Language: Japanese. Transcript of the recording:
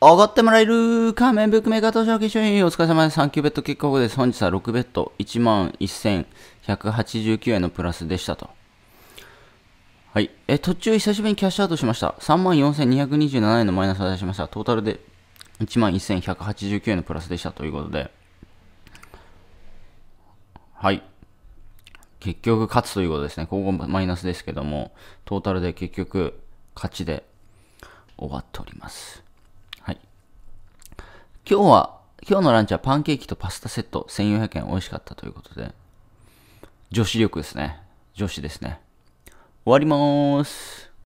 おごってもらえる仮面ブックメーカー投資の化粧品お疲れ様です。3級ベッド結果後です。本日は6ベッド11,189円のプラスでしたと。はい。え、途中久しぶりにキャッシュアウトしました。34,227円のマイナスを出しました。トータルで11,189円のプラスでしたということで。はい。結局勝つということですね。ここマイナスですけども、トータルで結局勝ちで終わっております。今日は、今日のランチはパンケーキとパスタセット1400円美味しかったということで、女子力ですね。女子ですね。終わりまーす。